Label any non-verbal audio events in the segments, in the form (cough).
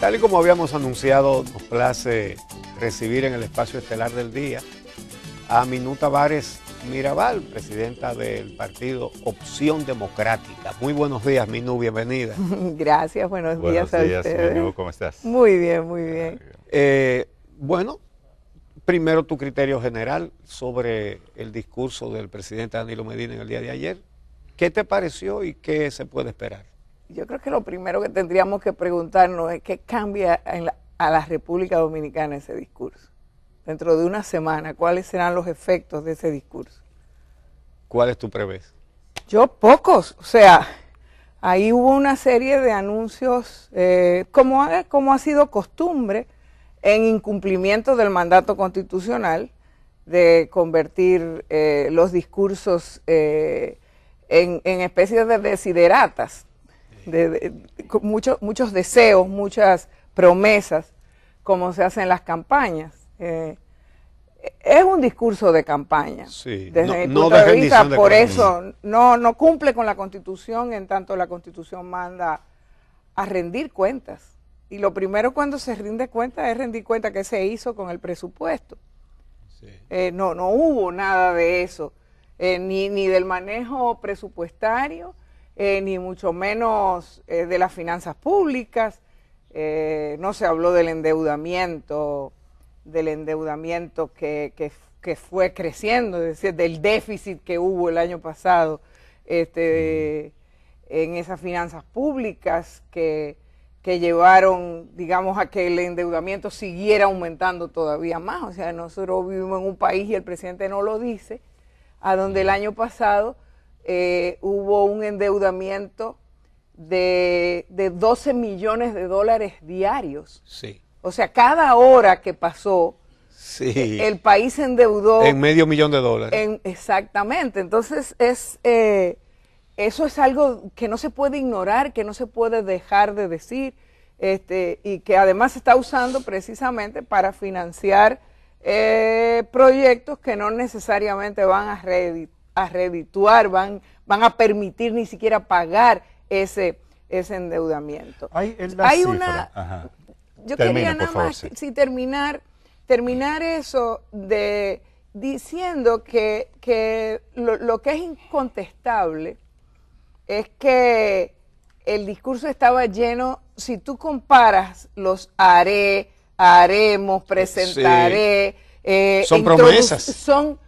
Tal y como habíamos anunciado, nos place recibir en el espacio estelar del día a Minuta Vares Mirabal, presidenta del partido Opción Democrática. Muy buenos días, Minú, bienvenida. (laughs) Gracias, buenos, días, a días, Minú, ¿cómo estás? Muy bien, muy ah, bien. Eh, bueno, primero tu criterio general sobre el discurso del presidente Danilo Medina en el día de ayer. ¿Qué te pareció y qué se puede esperar? yo creo que lo primero que tendríamos que preguntarnos es qué cambia a la República Dominicana ese discurso. Dentro de una semana, ¿cuáles serán los efectos de ese discurso? ¿Cuál es tu prevés? Yo pocos, o sea, ahí hubo una serie de anuncios, eh, como, ha, como ha sido costumbre, en incumplimiento del mandato constitucional de convertir eh, los discursos eh, en, en especies de desideratas, de, muchos deseos, muchas promesas, como se hacen las campañas. Eh, es un discurso de campaña. Sí, desde mi punto de vista, por eso no, no cumple con la Constitución, en tanto la Constitución manda a rendir cuentas. Y lo primero cuando se rinde cuenta es rendir cuenta que se hizo con el presupuesto. Eh, no, no hubo nada de eso, eh, ni, ni del manejo presupuestario, eh, ni mucho menos eh, de las finanzas públicas, eh, no se habló del endeudamiento, del endeudamiento que, fue creciendo, es decir, del déficit que hubo el año pasado este, en esas finanzas públicas que llevaron, digamos, a que el endeudamiento siguiera aumentando todavía más. O sea, nosotros vivimos en un país, y el presidente no lo dice, a donde el año pasado eh, hubo un endeudamiento de, 12 millones de dólares diarios. Sí. O sea, cada hora que pasó, sí. E, el país se endeudó. En medio millón de dólares. En, exactamente. Entonces, es, eh, eso es algo que no se puede ignorar, que no se puede dejar de decir, este, y que además se está usando precisamente para financiar eh, proyectos que no necesariamente van a reeditar a redituar, van, van a permitir ni siquiera pagar ese, ese endeudamiento. Hay, una... Yo quería nada más terminar, terminar eso de diciendo que, que lo, que es incontestable es que el discurso estaba lleno, si tú comparas los haré, haremos, presentaré, eh, son promesas. Son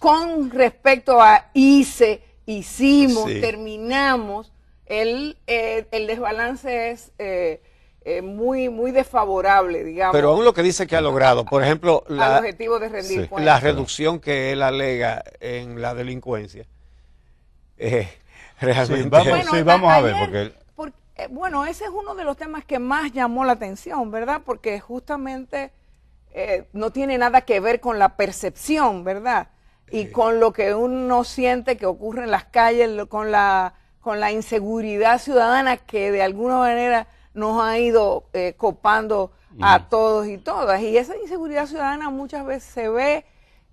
con respecto a hice, hicimos, terminamos, el, eh, el, desbalance es eh, eh, muy, muy desfavorable, digamos. Pero aún lo que dice que ha logrado, por ejemplo, la, objetivo de la reducción que él alega en la delincuencia. vamos, bueno, a, ver, bueno, ese es uno de los temas que más llamó la atención, ¿verdad? Porque justamente no tiene nada que ver con la percepción, ¿verdad? y con lo que uno siente que ocurre en las calles, con la, con la inseguridad ciudadana que de alguna manera nos ha ido eh, copando a todos y todas. Y esa inseguridad ciudadana muchas veces se ve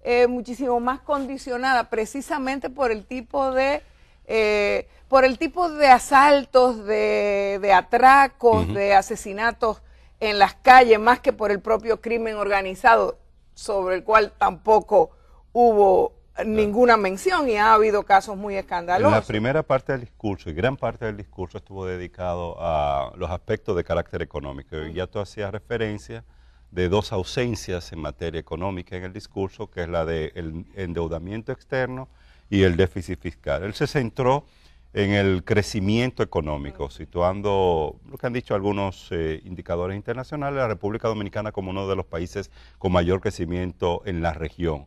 eh, muchísimo más condicionada precisamente por el tipo de... Eh, por el tipo de asaltos, de, de atracos, de asesinatos en las calles, más que por el propio crimen organizado, sobre el cual tampoco hubo ninguna mención y ha habido casos muy escandalosos. En la primera parte del discurso y gran parte del discurso estuvo dedicado a los aspectos de carácter económico. Y ya tú hacías referencia de dos ausencias en materia económica en el discurso, que es la del endeudamiento externo y el déficit fiscal. Él se centró en el crecimiento económico, situando lo que han dicho algunos eh, indicadores internacionales, la República Dominicana como uno de los países con mayor crecimiento en la región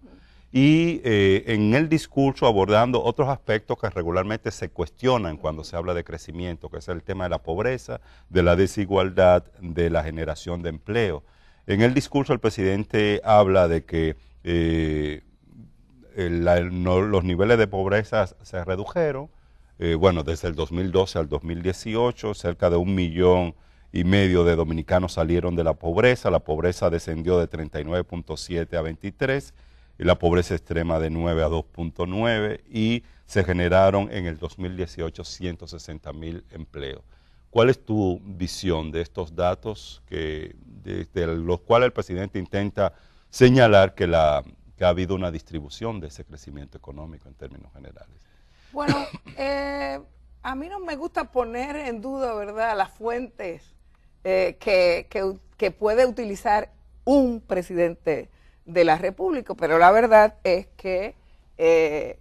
y eh, en el discurso abordando otros aspectos que regularmente se cuestionan cuando se habla de crecimiento, que es el tema de la pobreza, de la desigualdad, de la generación de empleo. En el discurso el presidente habla de que eh, los niveles de pobreza se redujeron, eh, bueno, desde el 2012 al 2018, cerca de un millón y medio de dominicanos salieron de la pobreza, la pobreza descendió de 39.7 a 23 la pobreza extrema de 9 a 2.9 y se generaron en el 2018 160 mil empleos. ¿Cuál es tu visión de estos datos que, de, los cuales el presidente intenta señalar que, ha habido una distribución de ese crecimiento económico en términos generales? Bueno, eh, a mí no me gusta poner en duda, ¿verdad?, las fuentes eh, que puede utilizar un presidente de la República, pero la verdad es que, eh,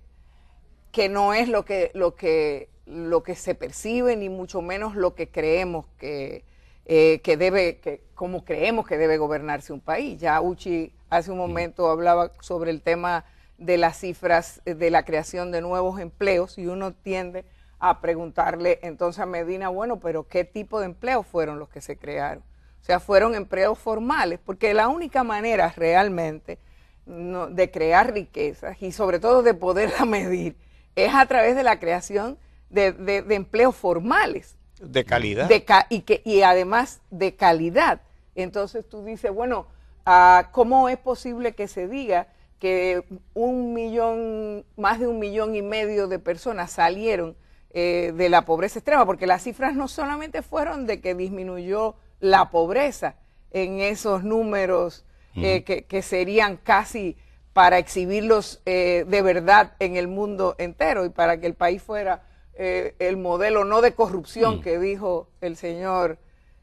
que no es lo que, lo, que, lo que se percibe, ni mucho menos lo que creemos que, eh, que debe, que, como creemos que debe gobernarse un país. Ya Uchi hace un momento hablaba sobre el tema de las cifras eh, de la creación de nuevos empleos y uno tiende a preguntarle entonces a Medina, bueno, pero ¿qué tipo de empleos fueron los que se crearon? O sea, fueron empleos formales, porque la única manera realmente de crear riquezas y sobre todo de poderla (laughs) medir es a través de la creación de, de, empleos formales. De calidad. y, y además de calidad. Entonces tú dices, bueno, ah, ¿cómo es posible que se diga que un millón, más de un millón y medio de personas salieron eh, de la pobreza extrema? Porque las cifras no solamente fueron de que disminuyó la pobreza en esos números eh, que, serían casi para exhibirlos eh, de verdad en el mundo entero y para que el país fuera eh, el modelo no de corrupción mm. que dijo el señor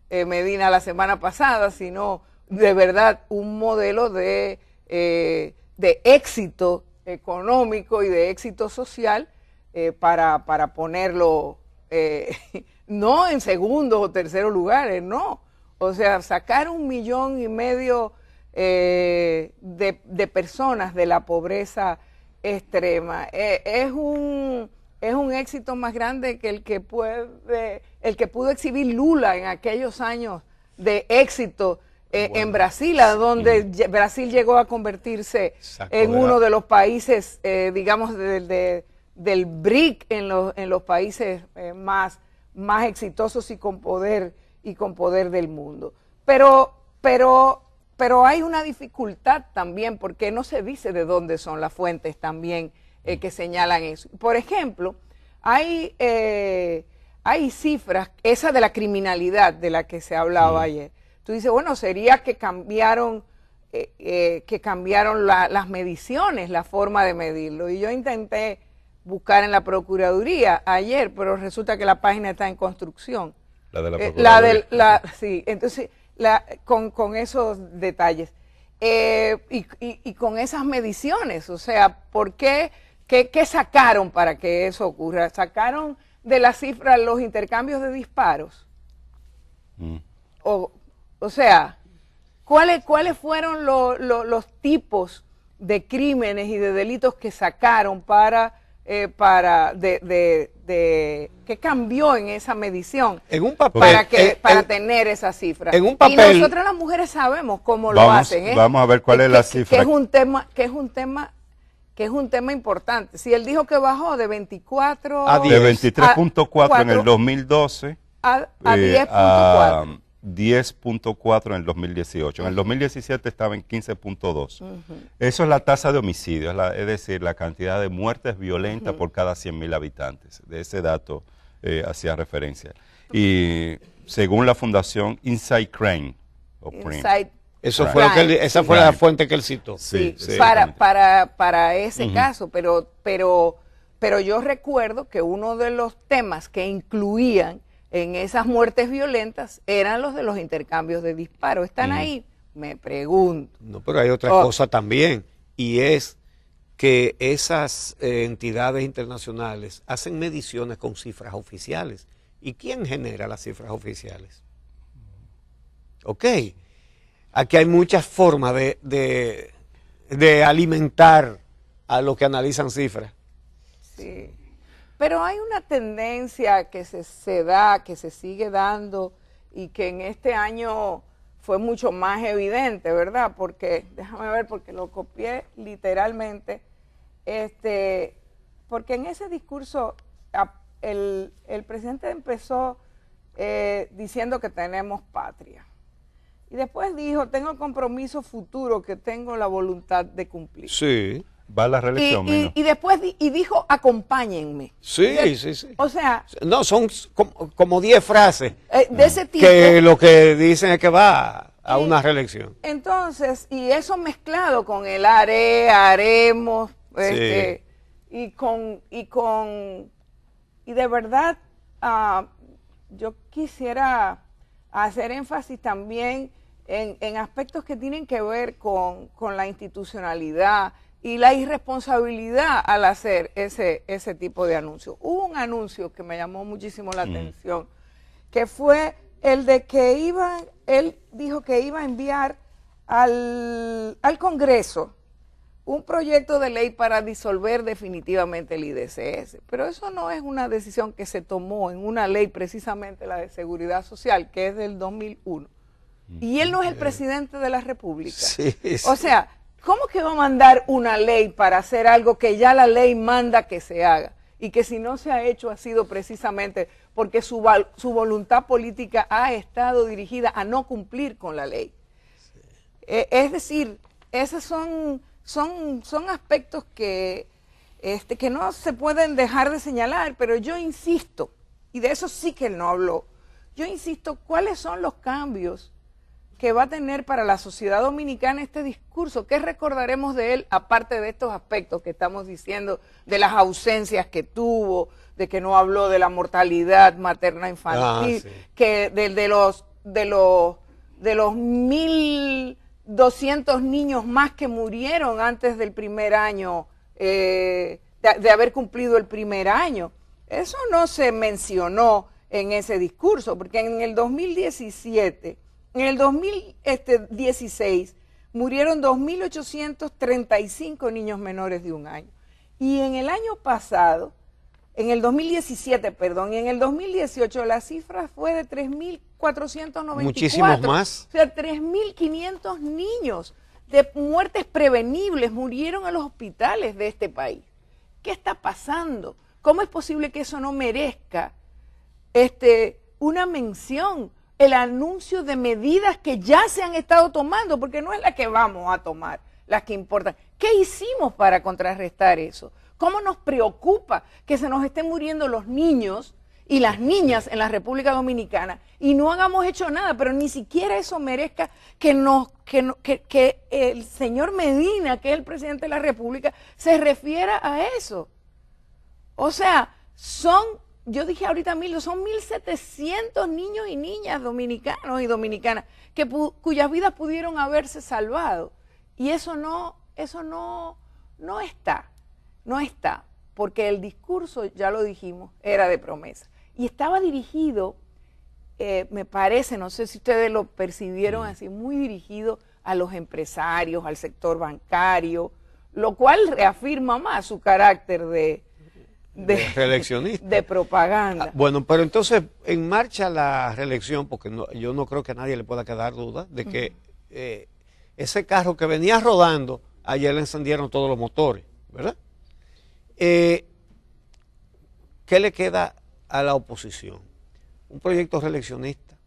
Medina la semana pasada, sino de verdad un modelo de, de éxito económico y de éxito social para, para ponerlo (laughs) no en segundo o tercero lugares, no, o sea, sacar un millón y medio eh, de, personas de la pobreza extrema eh, es un es un éxito más grande que el que puede el que pudo exhibir Lula en aquellos años de éxito eh, en Brasil, a donde Brasil llegó a convertirse en uno de los países, digamos, del BRIC, en los, en los países más, más exitosos y con poder y con poder del mundo. Pero, pero, pero hay una dificultad también porque no se dice de dónde son las fuentes también eh, que señalan eso. Por ejemplo, hay, eh, hay cifras, esa de la criminalidad de la que se hablaba ayer. Tú dices, bueno, sería que cambiaron, eh, que cambiaron las mediciones, la forma de medirlo. Y yo intenté buscar en la Procuraduría ayer, pero resulta que la página está en construcción. La de eh, la sí, entonces, la, con, esos detalles. Eh, y, con esas mediciones, o sea, ¿por qué, qué, sacaron para que eso ocurra? ¿Sacaron de la cifra los intercambios de disparos? Mm. O, sea, ¿cuáles, cuáles fueron los tipos de crímenes y de delitos que sacaron para, eh, para de, de qué cambió en esa medición en un papel, para que para tener esa cifra en un papel, y nosotras las mujeres sabemos cómo lo hacen ¿eh? vamos a ver cuál es la cifra que es un tema que es un tema que es un tema importante si él dijo que bajó de 24 a de 23.4 en el 2012 a, a 10.4 eh, 10.4 en el 2018. En el 2017 estaba en 15.2. Eso es la tasa de homicidios, es decir, la cantidad de muertes violentas por cada 100.000 habitantes. De ese dato eh, hacía referencia. Y según la fundación Inside Crane, eso fue esa fue la fuente que él citó. Sí, para, para, para ese caso, pero, pero, pero yo recuerdo que uno de los temas que incluían en esas muertes violentas eran los de los intercambios de disparos. ¿Están ahí? Me pregunto. No, pero hay otra oh. cosa también, y es que esas eh, entidades internacionales hacen mediciones con cifras oficiales. ¿Y quién genera las cifras oficiales? Ok. Aquí hay muchas formas de, de, de alimentar a los que analizan cifras. Sí. Pero hay una tendencia que se, se, da, que se sigue dando y que en este año fue mucho más evidente, ¿verdad? Porque, déjame ver, porque lo copié literalmente, este, porque en ese discurso el, presidente empezó eh, diciendo que tenemos patria. Y después dijo, tengo compromiso futuro que tengo la voluntad de cumplir. Sí va a la reelección. Y, después y dijo, acompáñenme. Sí, sí, sí. O sea... No, son como 10 frases. Eh, de ese tipo. Que lo que dicen es que va a una reelección. Entonces, y eso mezclado con el haré, haremos, este, y con... Y con y de verdad, ah, yo quisiera hacer énfasis también en, aspectos que tienen que ver con, con la institucionalidad, y la irresponsabilidad al hacer ese, ese tipo de anuncio. Hubo un anuncio que me llamó muchísimo la mm. atención, que fue el de que iba, él dijo que iba a enviar al, al Congreso un proyecto de ley para disolver definitivamente el IDCS. Pero eso no es una decisión que se tomó en una ley, precisamente la de seguridad social, que es del 2001. Mm. Y él no es el eh. presidente de la República. O sea, ¿Cómo que va a mandar una ley para hacer algo que ya la ley manda que se haga? Y que si no se ha hecho ha sido precisamente porque su, voluntad política ha estado dirigida a no cumplir con la ley. E, es decir, esos son, son, son aspectos que, este, que no se pueden dejar de señalar, pero yo insisto, y de eso sí que no hablo, yo insisto, ¿cuáles son los cambios que va a tener para la sociedad dominicana este discurso? ¿Qué recordaremos de él aparte de estos aspectos que estamos diciendo, de las ausencias que tuvo, de que no habló de la mortalidad materna infantil, ah, que de, los de los de los 1200 niños más que murieron antes del primer año eh, de, de haber cumplido el primer año. Eso no se mencionó en ese discurso, porque en el 2017 en el 2016 este, murieron 2.835 niños menores de un año. Y en el año pasado, en el 2017, perdón, y en el 2018 la cifra fue de 3.494. Muchísimos más. O sea, 3.500 niños de muertes prevenibles murieron en los hospitales de este país. ¿Qué está pasando? ¿Cómo es posible que eso no merezca este, una mención? el anuncio de medidas que ya se han estado tomando, porque no es la que vamos a tomar, las que importan. ¿Qué hicimos para contrarrestar eso? ¿Cómo nos preocupa que se nos estén muriendo los niños y las niñas en la República Dominicana y no hagamos hecho nada, pero ni siquiera eso merezca que, nos, que, que el señor Medina, que es el presidente de la República, se refiera a eso? O sea, son yo dije ahorita mil, son 1.700 niños y niñas dominicanos y dominicanas que cuyas vidas pudieron haberse salvado. Y eso no, eso no, no está, no está, porque el discurso, ya lo dijimos, era de promesa. Y estaba dirigido, eh, me parece, no sé si ustedes lo percibieron mm. así, muy dirigido a los empresarios, al sector bancario, lo cual reafirma más su carácter de, de, reeleccionista. De propaganda. Ah, bueno, pero entonces en marcha la reelección, porque yo no creo que a nadie le pueda quedar duda de que eh, ese carro que venía rodando, ayer le encendieron todos los motores, ¿verdad? Eh, ¿Qué le queda a la oposición? Un proyecto reeleccionista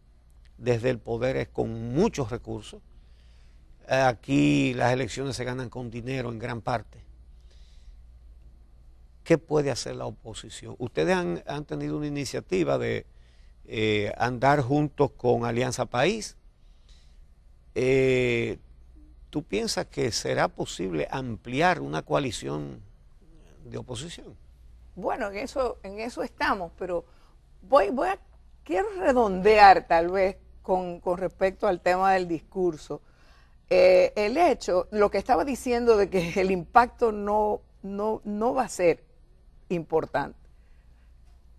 desde el poder es con muchos recursos. Aquí las elecciones se ganan con dinero en gran parte ¿qué puede hacer la oposición? Ustedes han, tenido una iniciativa de eh, andar juntos con Alianza País. Eh, ¿Tú piensas que será posible ampliar una coalición de oposición? Bueno, en eso, en eso estamos, pero voy, voy a, quiero redondear tal vez con, respecto al tema del discurso. Eh, el hecho, lo que estaba diciendo de que el impacto no, no, no va a ser importante.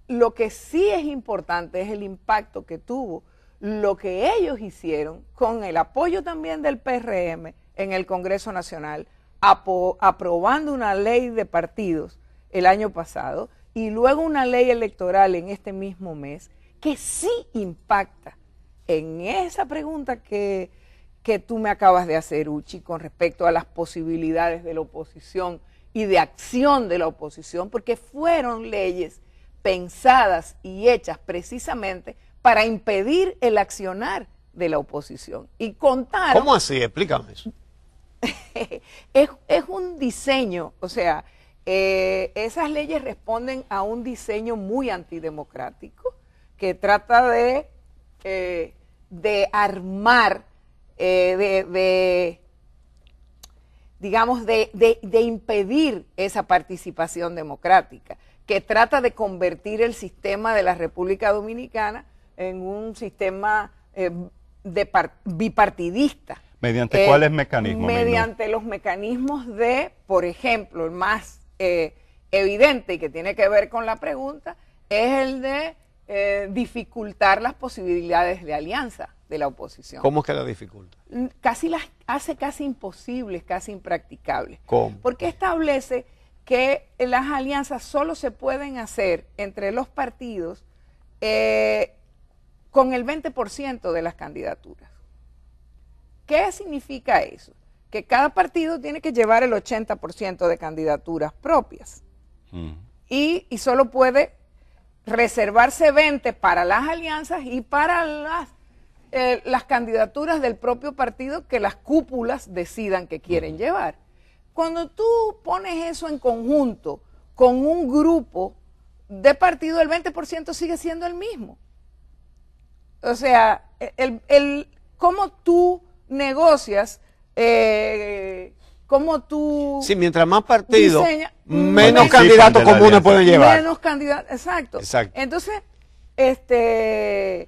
Lo que sí es importante es el impacto que tuvo lo que ellos hicieron con el apoyo también del PRM en el Congreso Nacional, aprobando una ley de partidos el año pasado y luego una ley electoral en este mismo mes que sí impacta en esa pregunta que, que tú me acabas de hacer, Uchi, con respecto a las posibilidades de la oposición y de acción de la oposición, porque fueron leyes pensadas y hechas precisamente para impedir el accionar de la oposición. Y contar. ¿Cómo así? Explícame eso. (laughs) es, un diseño, o sea, eh, esas leyes responden a un diseño muy antidemocrático que trata de, eh, de armar, eh, de digamos, de, impedir esa participación democrática, que trata de convertir el sistema de la República Dominicana en un sistema eh, bipartidista. ¿Mediante eh, cuáles mecanismos? Mediante los mecanismos de, por ejemplo, el más eh, evidente y que tiene que ver con la pregunta, es el de eh, dificultar las posibilidades de alianza de la oposición. ¿Cómo es que la dificulta? Casi las hace casi imposibles, casi impracticables. ¿Cómo? Porque establece que las alianzas solo se pueden hacer entre los partidos eh, con el 20% de las candidaturas. ¿Qué significa eso? Que cada partido tiene que llevar el 80% de candidaturas propias mm. y, solo puede reservarse 20 para las alianzas y para las, eh, las candidaturas del propio partido que las cúpulas decidan que quieren llevar. Cuando tú pones eso en conjunto con un grupo de partido, el 20% sigue siendo el mismo. O sea, e, el, cómo tú negocias eh, cómo tú... Sí, mientras más partidos, menos candidatos comunes pueden llevar. Menos candidatos, exacto. Entonces, este,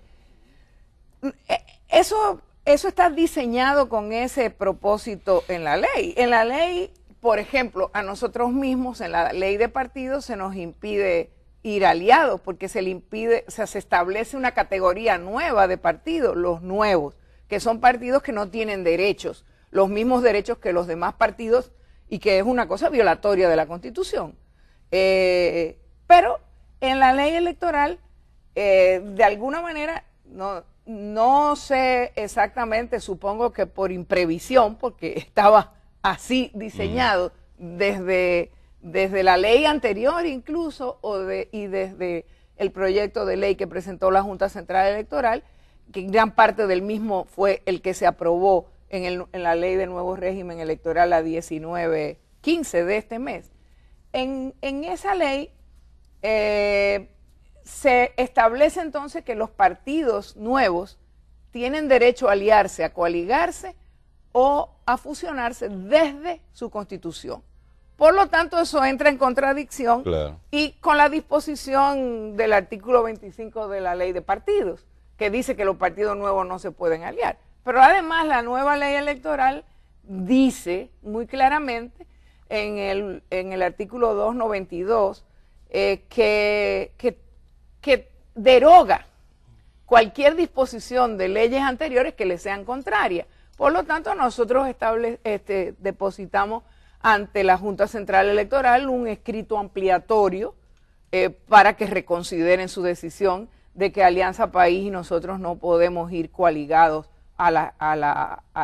eh, eso, eso está diseñado con ese propósito en la ley. En la ley, por ejemplo, a nosotros mismos, en la ley de partidos, se nos impide ir aliados porque se le impide, se establece una categoría nueva de partidos, los nuevos, que son partidos que no tienen derechos los mismos derechos que los demás partidos y que es una cosa violatoria de la Constitución. Eh, pero en la ley electoral, eh, de alguna manera, no, no sé exactamente, supongo que por imprevisión, porque (laughs) estaba así diseñado mm. desde, desde la ley anterior incluso, o de, y desde el proyecto de ley que presentó la Junta Central Electoral, que gran parte del mismo fue el que se aprobó en, la ley del nuevo régimen electoral a 1915 de este mes. En, esa ley eh, se establece entonces que los partidos nuevos tienen derecho a aliarse, a coaligarse o a fusionarse desde su constitución. Por lo tanto, eso entra en contradicción y con la disposición del artículo 25 de la ley de partidos, que dice que los partidos nuevos no se pueden aliar. Pero además la nueva ley electoral dice muy claramente en el, artículo 292 eh, que, que, deroga cualquier disposición de leyes anteriores que le sean contrarias. Por lo tanto, nosotros este, depositamos ante la Junta Central Electoral un escrito ampliatorio eh, para que reconsideren su decisión de que Alianza País y nosotros no podemos ir coaligados a,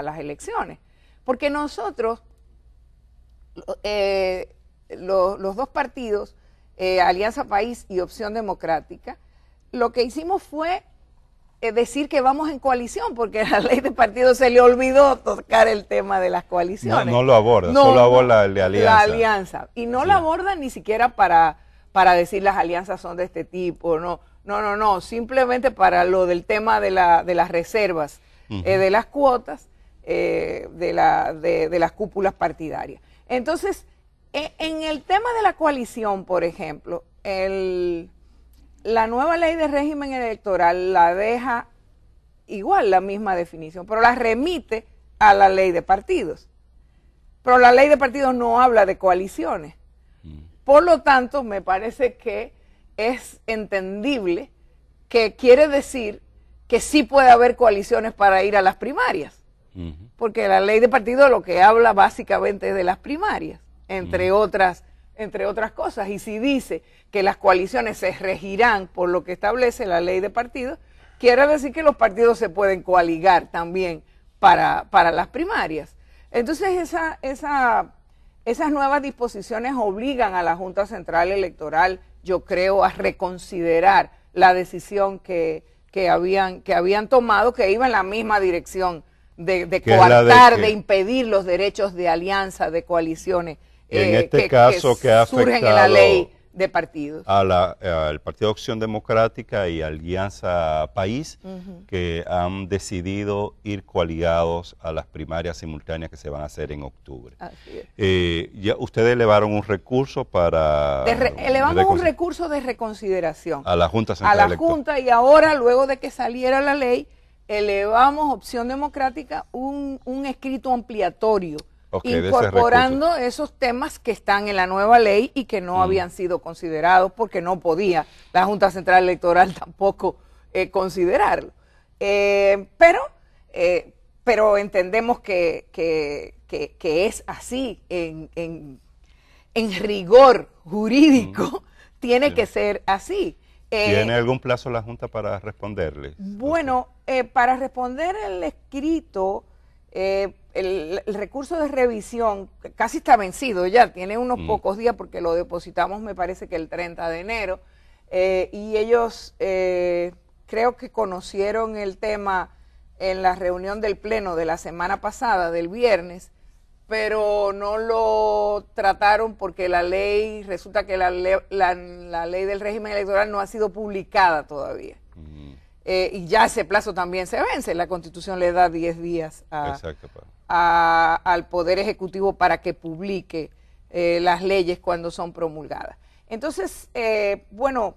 las elecciones. Porque nosotros, eh, los dos partidos, eh, Alianza País y Opción Democrática, lo que hicimos fue eh, decir que vamos en coalición, porque la ley de partido se le olvidó tocar el tema de las coaliciones. No, lo aborda, solo aborda alianza. La alianza. Y no la aborda ni siquiera para, para decir las alianzas son de este tipo, no. No, no, no, simplemente para lo del tema de, de las reservas eh, de las cuotas eh, de, las cúpulas partidarias. Entonces, e, en el tema de la coalición, por ejemplo, el, la nueva ley de régimen electoral la deja igual la misma definición, pero la remite a la ley de partidos. Pero la ley de partidos no habla de coaliciones. Mm. Por lo tanto, me parece que es entendible que quiere decir que sí puede haber coaliciones para ir a las primarias, porque la ley de partido lo que habla básicamente es de las primarias, entre otras entre otras cosas, y si dice que las coaliciones se regirán por lo que establece la ley de partido quiere decir que los partidos se pueden coaligar también para, para las primarias. Entonces esas nuevas disposiciones obligan a la Junta Central Electoral, yo creo, a reconsiderar la decisión que, que habían, que habían tomado que iban en la misma dirección de, coartar, de, impedir los derechos de alianza, de coaliciones. en eh, este que, caso que, surgen en la ley de partidos. A la, eh, al Partido opción Democrática y Alianza País, que han decidido ir coaligados a las primarias simultáneas que se van a hacer en octubre. Eh, ya ustedes elevaron un recurso para... elevamos un recurso de reconsideración. A la Junta Central A la Junta y ahora, luego de que saliera la ley, elevamos Opción Democrática un, un escrito ampliatorio incorporando esos temas que están en la nueva ley y que no mm. habían sido considerados porque no podía la Junta Central Electoral (laughs) tampoco eh, considerarlo. Eh, pero, eh, pero entendemos que, es así, en, rigor jurídico, mm. (laughs) tiene que ser así. ¿Tiene algún plazo la Junta para responderle? Bueno, para responder el escrito... Eh, el, recurso de revisión casi está vencido ya, tiene unos mm. pocos días porque lo depositamos me parece que el 30 de enero eh, y ellos eh, creo que conocieron el tema en la reunión del Pleno de la semana pasada, del viernes, pero no lo trataron porque la ley, resulta que la, la, ley del régimen electoral no ha sido publicada todavía. Mm. Eh, y ya ese plazo también se vence, la constitución le da 10 días a, al Poder Ejecutivo para que publique eh, las leyes cuando son promulgadas. Entonces, eh, bueno,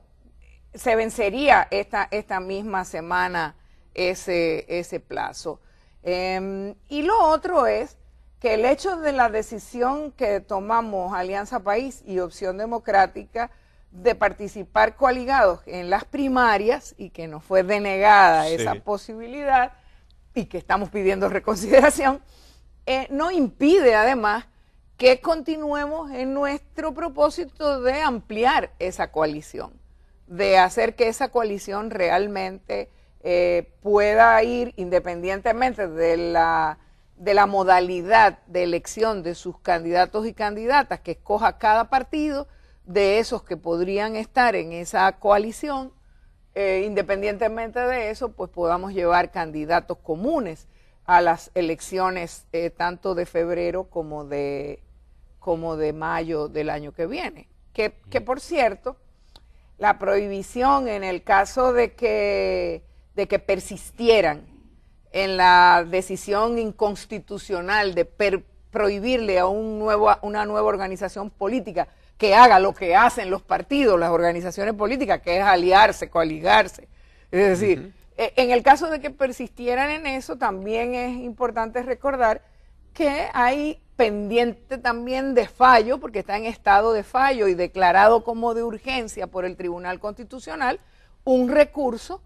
se vencería esta, esta misma semana ese, ese plazo. Em, y lo otro es que el hecho de la decisión que tomamos Alianza País y Opción Democrática de participar coaligados en las primarias y que nos fue denegada esa posibilidad, y que estamos pidiendo reconsideración, eh, no impide además que continuemos en nuestro propósito de ampliar esa coalición, de hacer que esa coalición realmente eh, pueda ir independientemente de la, de la modalidad de elección de sus candidatos y candidatas que escoja cada partido, de esos que podrían estar en esa coalición, eh, independientemente de eso, pues podamos llevar candidatos comunes a las elecciones eh, tanto de febrero como de, como de mayo del año que viene. Que, que por cierto, la prohibición en el caso de que, de que persistieran en la decisión inconstitucional de prohibirle a un nuevo, una nueva organización política que haga lo que hacen los partidos, las organizaciones políticas, que es aliarse, coaligarse. Es decir, e, En el caso de que persistieran en eso, también es importante recordar que hay pendiente también de fallo, porque está en estado de fallo y declarado como de urgencia por el Tribunal Constitucional, un recurso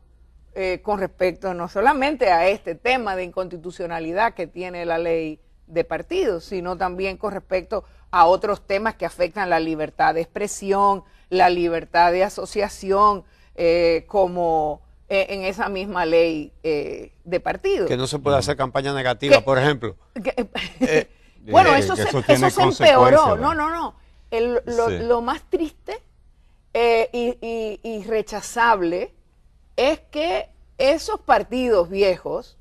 eh, con respecto no solamente a este tema de inconstitucionalidad que tiene la ley de partidos, sino también con respecto a otros temas que afectan la libertad de expresión, la libertad de asociación, eh, como e, en esa misma ley eh, de partidos. Que no se puede hacer campaña negativa, por ejemplo. bueno, eso, se, empeoró. No, no, no. lo, más triste eh, y rechazable es que esos partidos viejos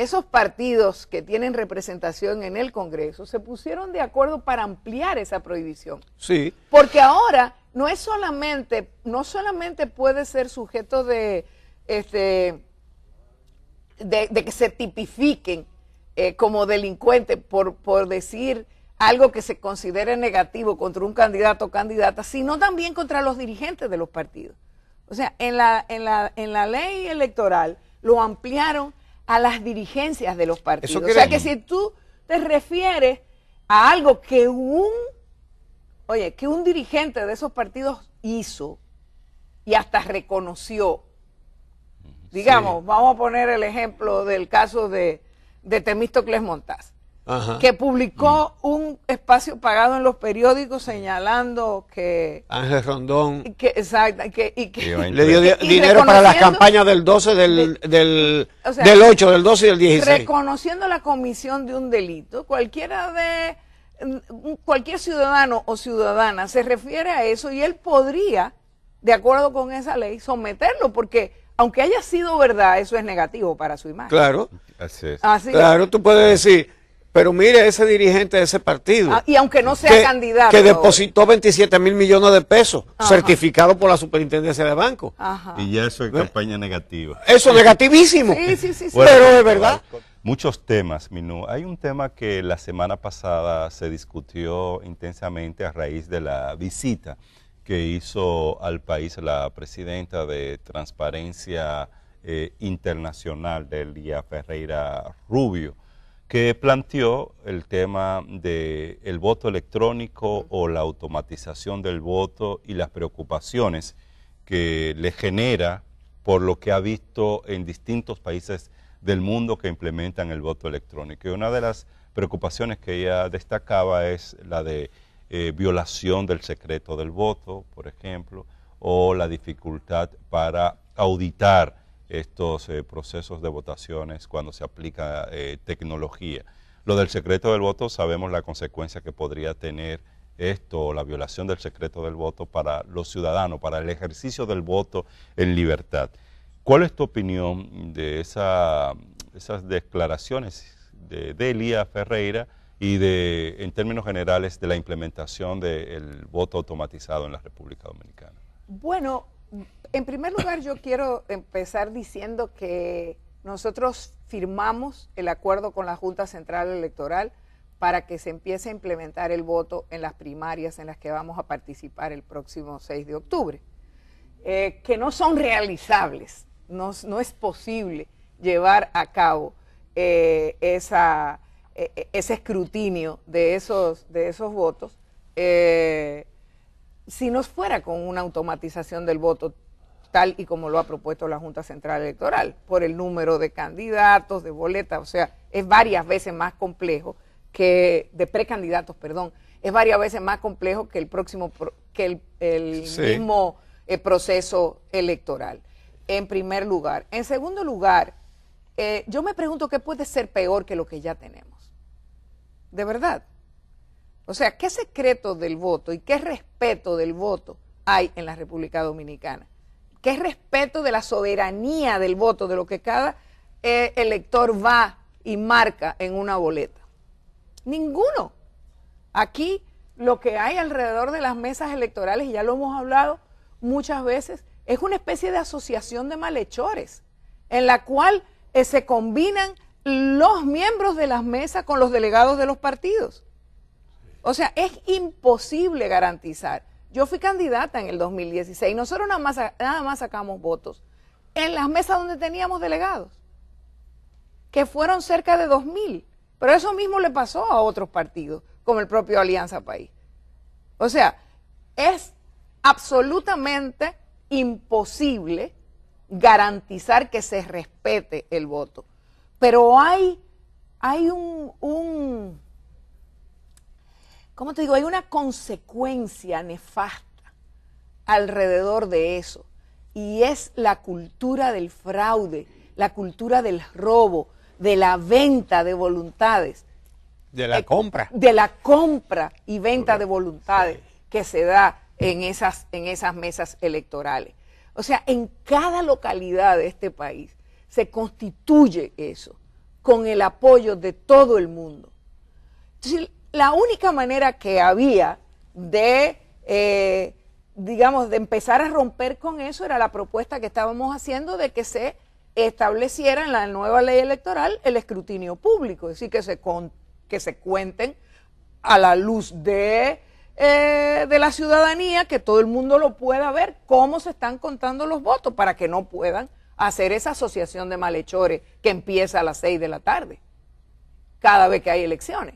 esos partidos que tienen representación en el Congreso se pusieron de acuerdo para ampliar esa prohibición. Sí. Porque ahora no es solamente, no solamente puede ser sujeto de este de, que se tipifiquen eh, como delincuentes por, por decir algo que se considere negativo contra un candidato o candidata, sino también contra los dirigentes de los partidos. O sea, en la, en la, en la ley electoral lo ampliaron a las dirigencias de los partidos. O sea que si tú te refieres a algo que un, oye, que un dirigente de esos partidos hizo y hasta reconoció, digamos, vamos a poner el ejemplo del caso de, de Temístocles Montaz que publicó mm. un espacio pagado en los periódicos señalando que Ángel Rondón que, exacto, que, le dio dinero para las campañas del 12 del del, del 8 del 12 y del 16 reconociendo la comisión de un delito cualquiera de mm, cualquier ciudadano o ciudadana se refiere a eso y él podría de acuerdo con esa ley someterlo porque aunque haya sido verdad eso es negativo para su imagen claro así claro tú puedes decir pero mire ese dirigente de ese partido. Ah, y aunque no sea que, candidato. Que depositó 27 mil millones de pesos, certificado por la superintendencia de banco. Y ya eso es ¿Eh? campaña negativa. Eso negativísimo. Sí, sí, sí. pero es verdad. Muchos temas, Minú. Hay un tema que la semana pasada se discutió intensamente a raíz de la visita que hizo al país la presidenta de Transparencia Internacional, eh, Internacional, Delia Ferreira Rubio que planteó el tema del el voto electrónico o la automatización del voto y las preocupaciones que le genera por lo que ha visto en distintos países del mundo que implementan el voto electrónico. Y una de las preocupaciones que ella destacaba es la de eh, violación del secreto del voto, por ejemplo, o la dificultad para auditar estos eh, procesos de votaciones cuando se aplica eh, tecnología. Lo del secreto del voto, sabemos la consecuencia que podría tener esto, la violación del secreto del voto para los ciudadanos, para el ejercicio del voto en libertad. ¿Cuál es tu opinión de esas declaraciones de Delia Ferreira y de, en términos generales, de la implementación del voto automatizado en la República Dominicana? Bueno, en primer lugar, yo quiero empezar diciendo que nosotros firmamos el acuerdo con la Junta Central Electoral para que se empiece a implementar el voto en las primarias en las que vamos a participar el próximo 6 de octubre, eh, que no son realizables, no, es posible llevar a cabo eh, eh, ese escrutinio de esos, votos si no fuera con una automatización del voto tal y como lo ha propuesto la Junta Central Electoral, por el número de candidatos, de boletas, o sea, es varias veces más complejo que, de precandidatos, perdón, es varias veces más complejo que el próximo, que el, mismo eh, proceso electoral, en primer lugar. En segundo lugar, eh, yo me pregunto qué puede ser peor que lo que ya tenemos. De verdad. O sea, ¿qué secreto del voto y qué respeto del voto hay en la República Dominicana? que es respeto de la soberanía del voto, de lo que cada eh, elector va y marca en una boleta. Ninguno. Aquí lo que hay alrededor de las mesas electorales, y ya lo hemos hablado muchas veces, es una especie de asociación de malhechores, en la cual eh, se combinan los miembros de las mesas con los delegados de los partidos. O sea, es imposible garantizar yo fui candidata en el 2016. Nosotros nada más, sacamos votos en las mesas donde teníamos delegados, que fueron cerca de 2.000. Pero eso mismo le pasó a otros partidos, como el propio Alianza País. O sea, es absolutamente imposible garantizar que se respete el voto. Pero hay, hay un, ¿cómo te digo? Hay una consecuencia nefasta alrededor de eso. Y es la cultura del fraude, la cultura del robo, de la venta de voluntades. De la eh, compra. De la compra y venta de voluntades que se da en esas, en esas mesas electorales. O sea, en cada localidad de este país se constituye eso con el apoyo de todo el mundo. Entonces, la única manera que había de, eh, digamos, de empezar a romper con eso era la propuesta que estábamos haciendo de que se estableciera en la nueva ley electoral el escrutinio público, es decir, que se, que se cuenten a la luz de, eh, de la ciudadanía, que todo el mundo lo pueda ver, cómo se están contando los votos, para que no puedan hacer esa asociación de malhechores que empieza a las seis de la tarde, cada vez que hay elecciones.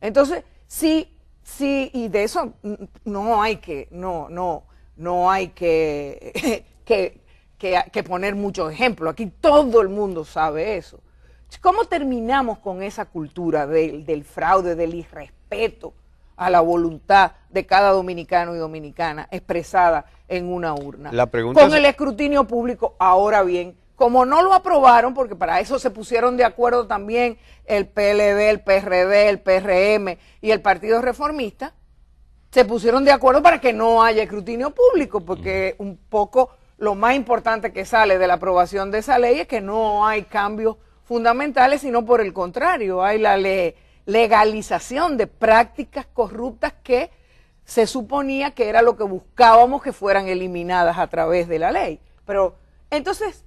Entonces, sí, sí, y de eso no hay que, no, no, no hay (laughs) que, que, que, poner mucho ejemplo. Aquí todo el mundo sabe eso. ¿Cómo terminamos con esa cultura del, fraude, del irrespeto a la voluntad de cada dominicano y dominicana expresada en una urna? con el escrutinio público, ahora bien, como no lo aprobaron, porque para eso se pusieron de acuerdo también el PLD, el PRD, el PRM y el Partido Reformista, se pusieron de acuerdo para que no haya escrutinio público, porque un poco lo más importante que sale de la aprobación de esa ley es que no hay cambios fundamentales, sino por el contrario, hay la legalización de prácticas corruptas que se suponía que era lo que buscábamos que fueran eliminadas a través de la ley. Pero entonces,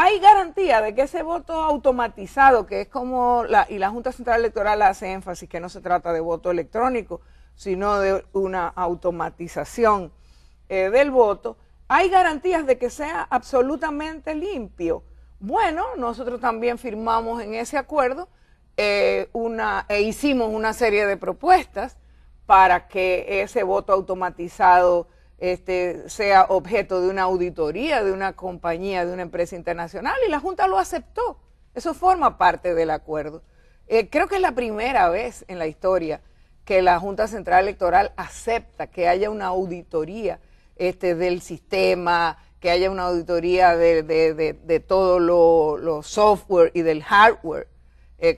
hay garantía de que ese voto automatizado, que es como la, y la Junta Central Electoral hace énfasis que no se trata de voto electrónico, sino de una automatización eh, del voto, hay garantías de que sea absolutamente limpio. Bueno, nosotros también firmamos en ese acuerdo eh, una, e hicimos una serie de propuestas para que ese voto automatizado este, sea objeto de una auditoría de una compañía, de una empresa internacional, y la Junta lo aceptó. Eso forma parte del acuerdo. Eh, creo que es la primera vez en la historia que la Junta Central Electoral acepta que haya una auditoría este, del sistema, que haya una auditoría de, de, de, todo lo, software y del hardware eh,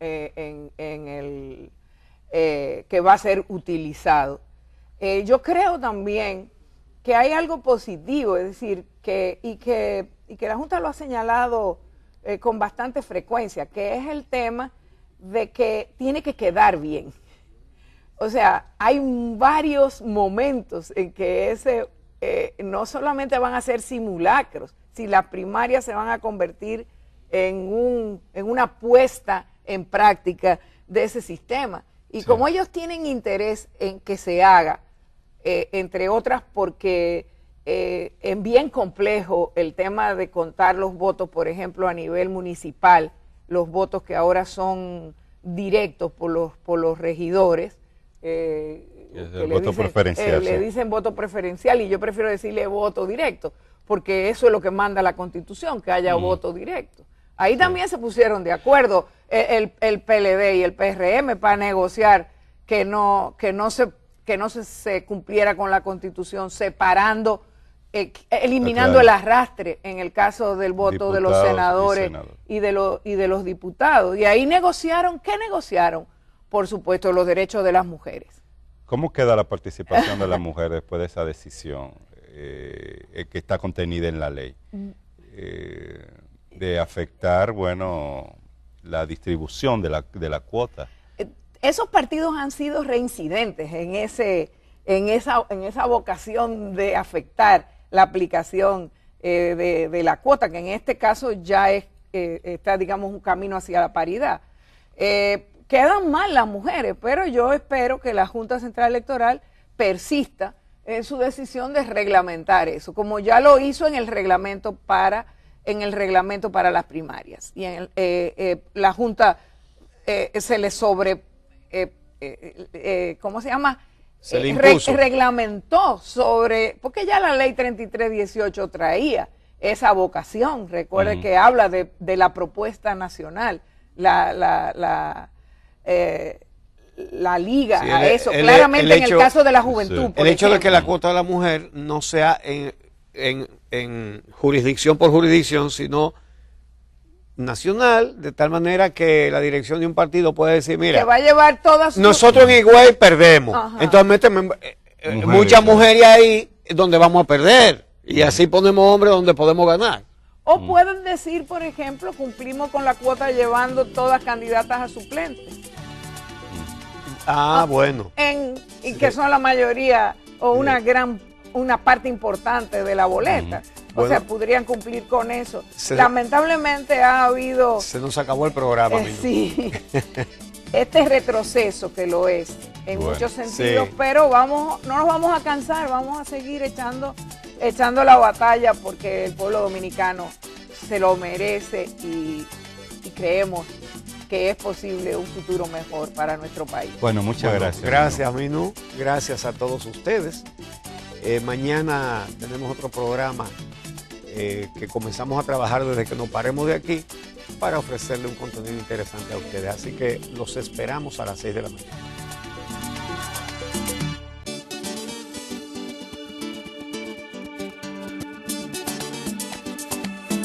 eh, en, que va a ser utilizado. Eh, yo creo también que hay algo positivo, es decir, que, y, que, y que la Junta lo ha señalado eh, con bastante frecuencia, que es el tema de que tiene que quedar bien. O sea, hay varios momentos en que ese eh, no solamente van a ser simulacros, si las primarias se van a convertir en, un, en una puesta en práctica de ese sistema, y como ellos tienen interés en que se haga, eh, entre otras porque eh, es bien complejo el tema de contar los votos, por ejemplo, a nivel municipal, los votos que ahora son directos por los, por los regidores. Eh, le voto dicen, preferencial. Eh, le dicen voto preferencial y yo prefiero decirle voto directo, porque eso es lo que manda la Constitución, que haya voto directo. Ahí también se pusieron de acuerdo eh, el, el, PLD y el PRM para negociar que no, que no se que no se, cumpliera con la constitución separando eh, eliminando el arrastre en el caso del voto de los senadores y, de los y de los diputados y ahí negociaron qué negociaron por supuesto los derechos de las mujeres cómo queda la participación de las mujeres después de esa decisión eh, que está contenida en la ley mm. eh, de afectar, bueno, la distribución de la, cuota. Eh, esos partidos han sido reincidentes en, ese, en, esa, en esa vocación de afectar la aplicación eh, de, la cuota, que en este caso ya eh, está, digamos, un camino hacia la paridad. quedan mal las mujeres, pero yo espero que la Junta Central Electoral persista en su decisión de reglamentar eso, como ya lo hizo en el reglamento para en el reglamento para las primarias. Y en eh, eh, la Junta eh, se le sobre, ¿cómo se llama? Se reglamentó sobre, porque ya la ley 3318 traía esa vocación, recuerde que habla de, la propuesta nacional, la, la, la la liga a eso, claramente en el caso de la juventud. El hecho de que la cuota de la mujer no sea en, en, jurisdicción por jurisdicción, sino nacional, de tal manera que la dirección de un partido puede decir, mira, todas nosotros en Iguay perdemos, entonces muchas eh, eh, mujeres ahí donde vamos a perder y así ponemos hombres donde podemos ganar. O pueden decir, por ejemplo, cumplimos con la cuota llevando todas candidatas a suplentes. Ah, bueno. y que son la mayoría o una gran una parte importante de la boleta. o sea, podrían cumplir con eso. Lamentablemente ha habido... Se nos acabó el programa. Eh, sí. (laughs) este retroceso que lo es en muchos sentidos, pero vamos, no nos vamos a cansar, vamos a seguir echando, echando la batalla porque el pueblo dominicano se lo merece y, creemos que es posible un futuro mejor para nuestro país. Bueno, muchas gracias. Gracias, Minu. Gracias a todos ustedes. Eh, mañana tenemos otro programa eh, que comenzamos a trabajar desde que nos paremos de aquí para ofrecerle un contenido interesante a ustedes. Así que los esperamos a las 6 de la mañana.